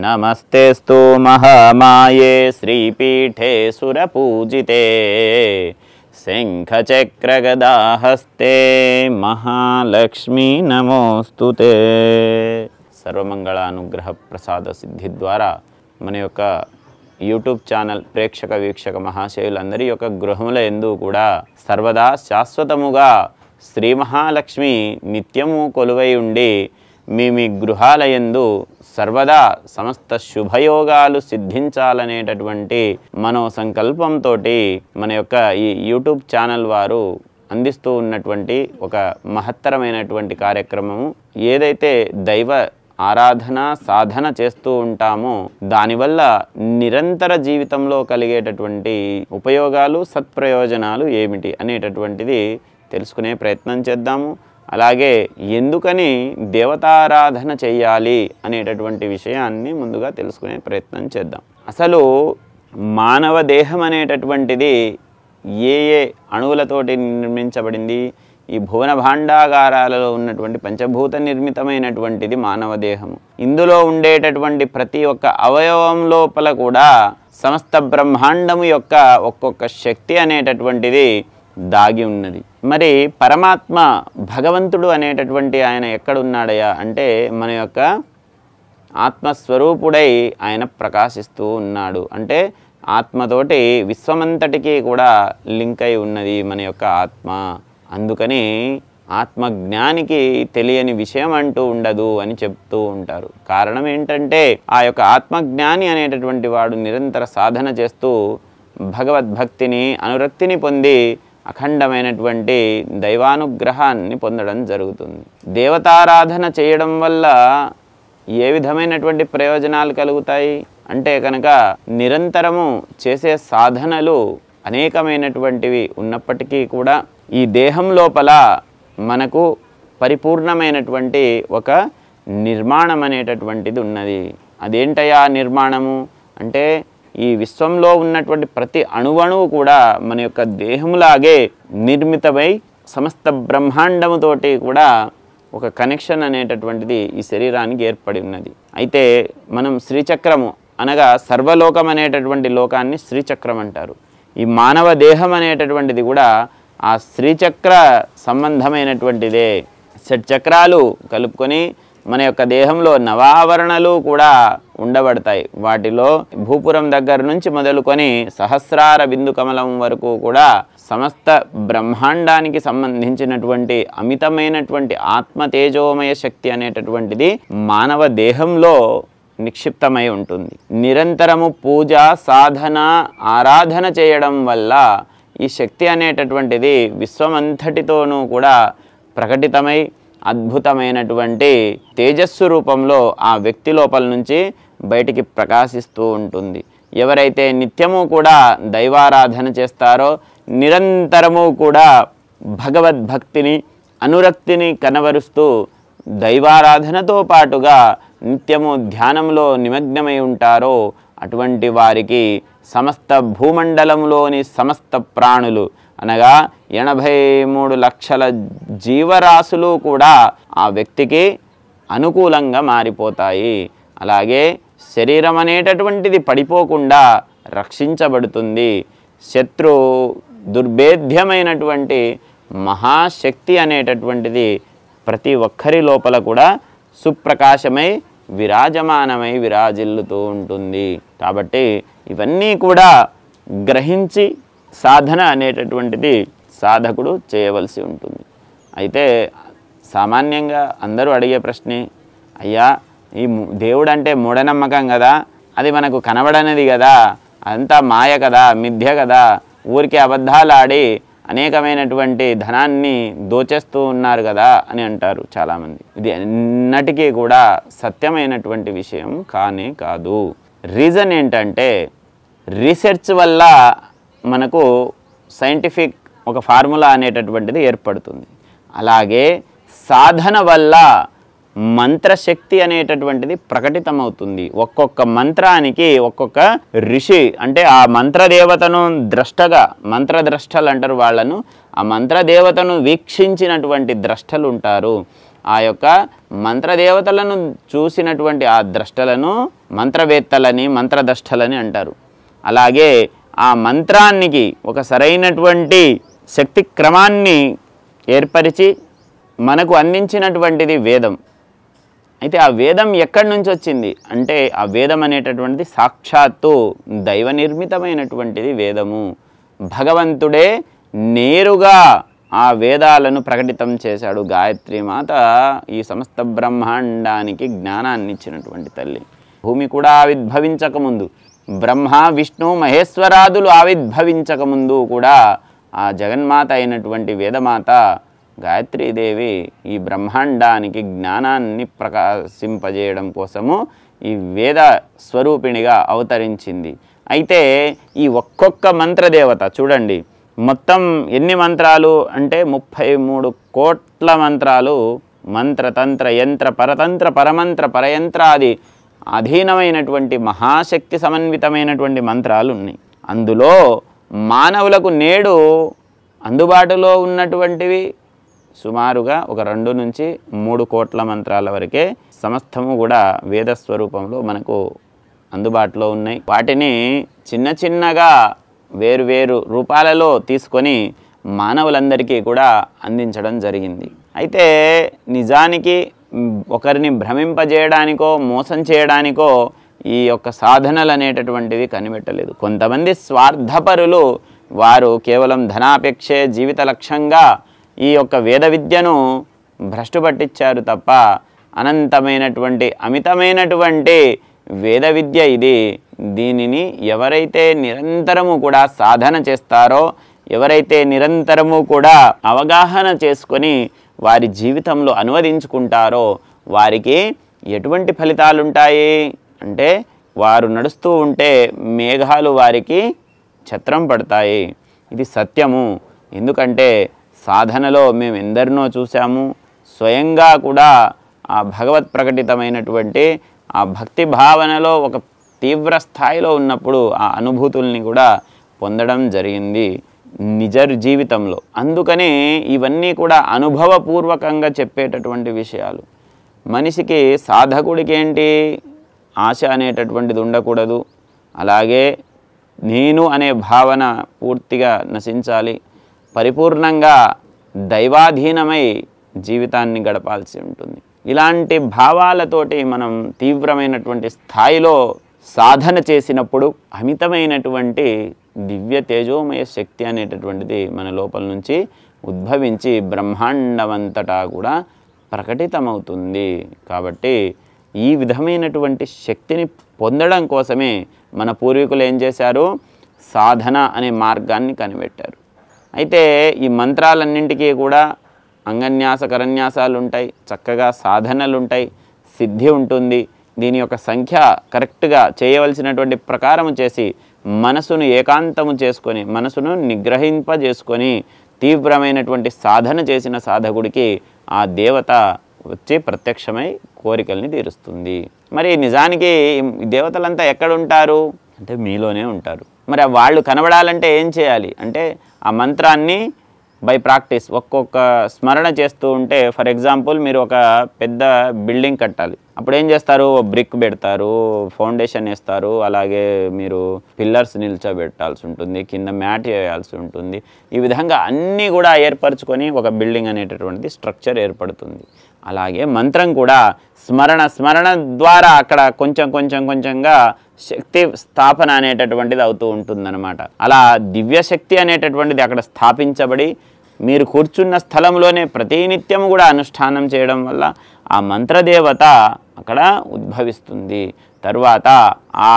नमस्तेस्तु మహామాయే శ్రీపీఠే సురపూజితే शङ्खचक्रगदाहस्ते మహాలక్ష్మీ నమోస్తు తే సర్వమంగళ అనుగ్రహ ప్రసాద సిద్ధి ద్వారా మన యొక్క యూట్యూబ్ ఛానల్ ప్రేక్షక వీక్షక మహాశయులందరి యొక్క గృహముల ఎందు కూడా సర్వదా శాశ్వతముగా శ్రీ మహాలక్ష్మి నిత్యము కొలువై ఉండి మీ మీ గృహాలయందు సర్వదా సమస్త శుభయోగాలు సిద్ధించాలనేటటువంటి మనో సంకల్పంతో మన యొక్క ఈ యూట్యూబ్ ఛానల్ వారు అందిస్తూ ఉన్నటువంటి ఒక మహత్తరమైనటువంటి కార్యక్రమము ఏదైతే దైవ ఆరాధన సాధన చేస్తూ ఉంటామో దానివల్ల నిరంతర జీవితంలో కలిగేటటువంటి ఉపయోగాలు సత్ప్రయోజనాలు ఏమిటి అనేటటువంటిది తెలుసుకునే ప్రయత్నం చేద్దాము అలాగే ఎందుకని దేవతారాధన చేయాలి అనేటటువంటి విషయాన్ని ముందుగా తెలుసుకునే ప్రయత్నం చేద్దాం అసలు మానవ దేహం అనేటటువంటిది ఏ ఏ అణువులతోటి నిర్మించబడింది ఈ భువన భాండాగారాలలో ఉన్నటువంటి పంచభూత నిర్మితమైనటువంటిది మానవ దేహము ఇందులో ఉండేటటువంటి ప్రతి ఒక్క అవయవం లోపల కూడా సమస్త బ్రహ్మాండము యొక్క ఒక్కొక్క శక్తి అనేటటువంటిది దాగి ఉన్నది మరి పరమాత్మ భగవంతుడు అనేటటువంటి ఆయన ఎక్కడున్నాడయా అంటే మన యొక్క ఆత్మస్వరూపుడై ఆయన ప్రకాశిస్తూ ఉన్నాడు అంటే ఆత్మతోటి విశ్వమంతటికి కూడా లింక్ అయి ఉన్నది మన యొక్క ఆత్మ అందుకని ఆత్మజ్ఞానికి తెలియని విషయం అంటూ ఉండదు అని చెప్తూ ఉంటారు కారణం ఏంటంటే ఆ యొక్క ఆత్మజ్ఞాని అనేటటువంటి వాడు నిరంతర సాధన చేస్తూ భగవద్భక్తిని అనురక్తిని పొంది అఖండమైనటువంటి దైవానుగ్రహాన్ని పొందడం జరుగుతుంది దేవతారాధన చేయడం వల్ల ఏ విధమైనటువంటి ప్రయోజనాలు కలుగుతాయి అంటే కనుక నిరంతరము చేసే సాధనలు అనేకమైనటువంటివి ఉన్నప్పటికీ కూడా ఈ దేహం లోపల మనకు పరిపూర్ణమైనటువంటి ఒక నిర్మాణం అనేటటువంటిది ఉన్నది అదేంటయా నిర్మాణము అంటే ఈ విశ్వంలో ఉన్నటువంటి ప్రతి అణువణువు కూడా మన యొక్క దేహములాగే నిర్మితమై సమస్త బ్రహ్మాండముతోటి కూడా ఒక కనెక్షన్ అనేటటువంటిది ఈ శరీరానికి ఏర్పడి ఉన్నది అయితే మనం శ్రీచక్రము అనగా సర్వలోకం అనేటటువంటి లోకాన్ని శ్రీచక్రం అంటారు ఈ మానవ దేహం అనేటటువంటిది కూడా ఆ శ్రీచక్ర సంబంధమైనటువంటిదే షట్ చక్రాలు కలుపుకొని మన యొక్క దేహంలో నవావరణలు కూడా ఉండబడతాయి వాటిలో భూపురం దగ్గర నుంచి మొదలుకొని సహస్రార బిందు కమలం వరకు కూడా సమస్త బ్రహ్మాండానికి సంబంధించినటువంటి అమితమైనటువంటి ఆత్మ తేజోమయ శక్తి అనేటటువంటిది మానవ దేహంలో నిక్షిప్తమై ఉంటుంది నిరంతరము పూజ సాధన ఆరాధన చేయడం వల్ల ఈ శక్తి అనేటటువంటిది విశ్వమంతటితోనూ కూడా ప్రకటితమై అద్భుతమైనటువంటి తేజస్సు రూపంలో ఆ వ్యక్తి లోపల నుంచి బయటికి ప్రకాశిస్తూ ఉంటుంది ఎవరైతే నిత్యము కూడా దైవారాధన చేస్తారో నిరంతరము కూడా భగవద్భక్తిని అనురక్తిని కనవరుస్తూ దైవారాధనతో పాటుగా నిత్యము ధ్యానంలో నిమగ్నమై ఉంటారో అటువంటి వారికి సమస్త భూమండలంలోని సమస్త ప్రాణులు అనగా ఎనభై మూడు లక్షల జీవరాశులు కూడా ఆ వ్యక్తికి అనుకూలంగా మారిపోతాయి అలాగే శరీరం అనేటటువంటిది పడిపోకుండా రక్షించబడుతుంది శత్రు దుర్భేద్యమైనటువంటి మహాశక్తి అనేటటువంటిది ప్రతి ఒక్కరి లోపల కూడా సుప్రకాశమై విరాజమానమై విరాజిల్లుతూ ఉంటుంది కాబట్టి ఇవన్నీ కూడా గ్రహించి సాధన అనేటటువంటిది సాధకుడు చేయవలసి ఉంటుంది అయితే సామాన్యంగా అందరూ అడిగే ప్రశ్నే అయ్యా ఈ దేవుడు అంటే మూఢనమ్మకం కదా అది మనకు కనబడనిది కదా అంతా మాయ కదా మిథ్య కదా ఊరికే అబద్ధాలు ఆడి అనేకమైనటువంటి ధనాన్ని దోచేస్తూ ఉన్నారు కదా అని అంటారు చాలామంది ఇది ఎన్నటికీ కూడా సత్యమైనటువంటి విషయం కానే కాదు రీజన్ ఏంటంటే రీసెర్చ్ వల్ల మనకు సైంటిఫిక్ ఒక ఫార్ములా అనేటటువంటిది ఏర్పడుతుంది అలాగే సాధన వల్ల మంత్రశక్తి అనేటటువంటిది ప్రకటితమవుతుంది ఒక్కొక్క మంత్రానికి ఒక్కొక్క ఋషి అంటే ఆ మంత్రదేవతను ద్రష్టగా మంత్రద్రష్టలు అంటారు వాళ్ళను ఆ మంత్రదేవతను వీక్షించినటువంటి ద్రష్టలు ఉంటారు ఆ యొక్క మంత్రదేవతలను చూసినటువంటి ఆ ద్రష్టలను మంత్రవేత్తలని మంత్రదష్టలని అంటారు అలాగే ఆ మంత్రానికి ఒక సరైనటువంటి శక్తి క్రమాన్ని ఏర్పరిచి మనకు అందించినటువంటిది వేదం అయితే ఆ వేదం ఎక్కడి నుంచి వచ్చింది అంటే ఆ వేదం అనేటటువంటిది సాక్షాత్తు దైవ నిర్మితమైనటువంటిది వేదము భగవంతుడే నేరుగా ఆ వేదాలను ప్రకటితం చేశాడు గాయత్రి మాత ఈ సమస్త బ్రహ్మాండానికి జ్ఞానాన్ని ఇచ్చినటువంటి తల్లి భూమి కూడా ఆవిర్భవించకముందు బ్రహ్మ విష్ణు మహేశ్వరాదులు ఆవిర్భవించకముందు కూడా ఆ జగన్మాత అయినటువంటి వేదమాత గాయత్రీదేవి ఈ బ్రహ్మాండానికి జ్ఞానాన్ని ప్రకాశింపజేయడం కోసము ఈ వేద స్వరూపిణిగా అవతరించింది అయితే ఈ ఒక్కొక్క మంత్రదేవత చూడండి మొత్తం ఎన్ని మంత్రాలు అంటే ముప్పై మూడు కోట్ల మంత్రాలు మంత్రతంత్ర యంత్ర పరతంత్ర పరమంత్ర పరయంత్రాది అధీనమైనటువంటి మహాశక్తి సమన్వితమైనటువంటి మంత్రాలు ఉన్నాయి అందులో మానవులకు నేడు అందుబాటులో ఉన్నటువంటివి సుమారుగా ఒక రెండు నుంచి మూడు కోట్ల మంత్రాల వరకే సమస్తము కూడా వేద స్వరూపంలో మనకు అందుబాటులో ఉన్నాయి వాటిని చిన్న చిన్నగా వేరువేరు రూపాలలో తీసుకొని మానవులందరికీ కూడా అందించడం జరిగింది అయితే నిజానికి ఒకరిని భ్రమింపజేయడానికో మోసం చేయడానికో ఈ యొక్క సాధనలు అనేటటువంటివి కనిపెట్టలేదు కొంతమంది స్వార్థపరులు వారు కేవలం ధనాపేక్షే జీవిత లక్ష్యంగా ఈ యొక్క వేద విద్యను భ్రష్టుపట్టించారు తప్ప అనంతమైనటువంటి అమితమైనటువంటి వేద విద్య ఇది దీనిని ఎవరైతే నిరంతరము కూడా సాధన చేస్తారో ఎవరైతే నిరంతరము కూడా అవగాహన చేసుకొని వారి జీవితంలో అనువదించుకుంటారో వారికి ఎటువంటి ఫలితాలు ఉంటాయి అంటే వారు నడుస్తూ ఉంటే మేఘాలు వారికి ఛత్రం పడతాయి ఇది సత్యము ఎందుకంటే సాధనలో మేము చూసాము స్వయంగా కూడా ఆ భగవత్ ప్రకటితమైనటువంటి ఆ భక్తి భావనలో ఒక తీవ్ర స్థాయిలో ఉన్నప్పుడు ఆ అనుభూతుల్ని కూడా పొందడం జరిగింది నిజ జీవితంలో అందుకని ఇవన్నీ కూడా అనుభవపూర్వకంగా చెప్పేటటువంటి విషయాలు మనిషికి సాధకుడికి ఏంటి ఆశ అనేటటువంటిది ఉండకూడదు అలాగే నేను అనే భావన పూర్తిగా నశించాలి పరిపూర్ణంగా దైవాధీనమై జీవితాన్ని గడపాల్సి ఉంటుంది ఇలాంటి భావాలతోటి మనం తీవ్రమైనటువంటి స్థాయిలో సాధన చేసినప్పుడు అమితమైనటువంటి దివ్య తేజోమయ శక్తి అనేటటువంటిది మన లోపల నుంచి ఉద్భవించి బ్రహ్మాండమంతటా కూడా ప్రకటితమవుతుంది కాబట్టి ఈ విధమైనటువంటి శక్తిని పొందడం కోసమే మన పూర్వీకులు ఏం చేశారు సాధన అనే మార్గాన్ని కనిపెట్టారు అయితే ఈ మంత్రాలన్నింటికీ కూడా అంగన్యాస కరన్యాసాలు ఉంటాయి చక్కగా సాధనలు ఉంటాయి సిద్ధి ఉంటుంది దీని యొక్క సంఖ్య కరెక్ట్గా చేయవలసినటువంటి ప్రకారము చేసి మనసును ఏకాంతము చేసుకొని మనసును నిగ్రహింపజేసుకొని తీవ్రమైనటువంటి సాధన చేసిన సాధకుడికి ఆ దేవత వచ్చి ప్రత్యక్షమై కోరికల్ని తీరుస్తుంది మరి నిజానికి దేవతలంతా ఎక్కడుంటారు అంటే మీలోనే ఉంటారు మరి వాళ్ళు కనబడాలంటే ఏం చేయాలి అంటే ఆ మంత్రాన్ని బై ప్రాక్టీస్ ఒక్కొక్క స్మరణ చేస్తూ ఉంటే ఫర్ ఎగ్జాంపుల్ మీరు ఒక పెద్ద బిల్డింగ్ కట్టాలి అప్పుడు ఏం చేస్తారు బ్రిక్ పెడతారు ఫౌండేషన్ వేస్తారు అలాగే మీరు పిల్లర్స్ నిల్చోబెట్టాల్సి ఉంటుంది కింద మ్యాట్ వేయాల్సి ఉంటుంది ఈ విధంగా అన్నీ కూడా ఏర్పరచుకొని ఒక బిల్డింగ్ అనేటటువంటిది స్ట్రక్చర్ ఏర్పడుతుంది అలాగే మంత్రం కూడా స్మరణ స్మరణ ద్వారా అక్కడ కొంచెం కొంచెం కొంచెంగా శక్తి స్థాపన అనేటటువంటిది అవుతూ ఉంటుందన్నమాట అలా దివ్యశక్తి అనేటటువంటిది అక్కడ స్థాపించబడి మీరు కూర్చున్న స్థలంలోనే ప్రతినిత్యం కూడా అనుష్ఠానం చేయడం వల్ల ఆ మంత్రదేవత అక్కడ ఉద్భవిస్తుంది తరువాత ఆ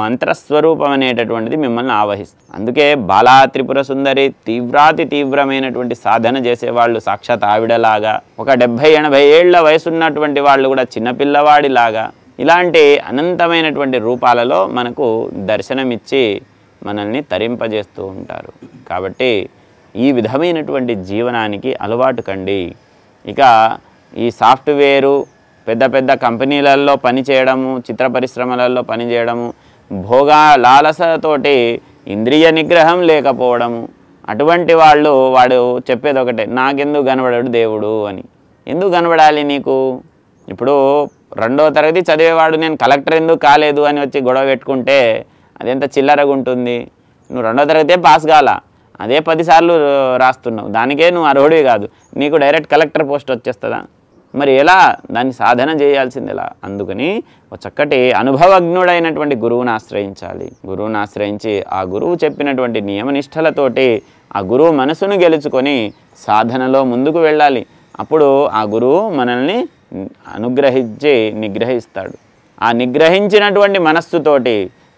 మంత్రస్వరూపం అనేటటువంటిది మిమ్మల్ని ఆవహిస్తుంది అందుకే బాలా త్రిపుర సుందరి తీవ్రాతి తీవ్రమైనటువంటి సాధన చేసేవాళ్ళు సాక్షాత్ ఆవిడలాగా ఒక డెబ్భై ఎనభై ఏళ్ల వయసున్నటువంటి వాళ్ళు కూడా చిన్నపిల్లవాడిలాగా ఇలాంటి అనంతమైనటువంటి రూపాలలో మనకు దర్శనమిచ్చి మనల్ని తరింపజేస్తూ ఉంటారు కాబట్టి ఈ విధమైనటువంటి జీవనానికి అలవాటు కండి ఇక ఈ సాఫ్ట్వేరు పెద్ద పెద్ద కంపెనీలలో పనిచేయడము చిత్ర పరిశ్రమలలో పనిచేయడము భోగా లాలసతోటి ఇంద్రియ నిగ్రహం లేకపోవడము అటువంటి వాళ్ళు వాడు చెప్పేది ఒకటే నాకెందుకు కనబడాడు దేవుడు అని ఎందుకు కనబడాలి నీకు ఇప్పుడు రెండో తరగతి చదివేవాడు నేను కలెక్టర్ ఎందుకు కాలేదు అని వచ్చి గొడవ పెట్టుకుంటే అదెంత చిల్లరగా ఉంటుంది నువ్వు రెండో తరగతే పాస్ కాల అదే పదిసార్లు రాస్తున్నావు దానికే నువ్వు అర్హుడివి కాదు నీకు డైరెక్ట్ కలెక్టర్ పోస్ట్ వచ్చేస్తుందా మరి ఎలా దాన్ని సాధన చేయాల్సింది ఎలా అందుకని ఒక చక్కటి అనుభవజ్ఞుడైనటువంటి గురువుని ఆశ్రయించాలి గురువుని ఆశ్రయించి ఆ గురువు చెప్పినటువంటి నియమనిష్టలతోటి ఆ గురువు మనసును గెలుచుకొని సాధనలో ముందుకు వెళ్ళాలి అప్పుడు ఆ గురువు మనల్ని అనుగ్రహించి నిగ్రహిస్తాడు ఆ నిగ్రహించినటువంటి మనస్సుతోటి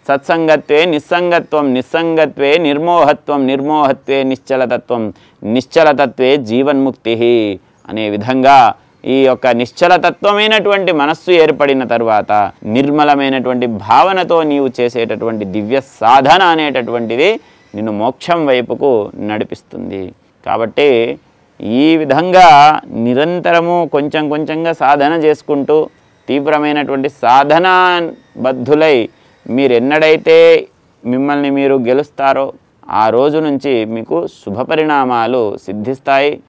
సత్సంగత్వే నిస్సంగత్వం నిస్సంగత్వే నిర్మోహత్వం నిర్మోహత్వే నిశ్చలతత్వం నిశ్చలతత్వే జీవన్ముక్తి అనే విధంగా ఈ యొక్క నిశ్చలతత్వమైనటువంటి మనస్సు ఏర్పడిన తరువాత నిర్మలమైనటువంటి భావనతో నీవు చేసేటటువంటి దివ్య సాధన అనేటటువంటిది నిన్ను మోక్షం వైపుకు నడిపిస్తుంది కాబట్టి ఈ విధంగా నిరంతరము కొంచెం కొంచెంగా సాధన చేసుకుంటూ తీవ్రమైనటువంటి సాధనా బద్ధులై మీరు ఎన్నడైతే మిమ్మల్ని మీరు గెలుస్తారో ఆ రోజు నుంచి మీకు శుభపరిణామాలు సిద్ధిస్తాయి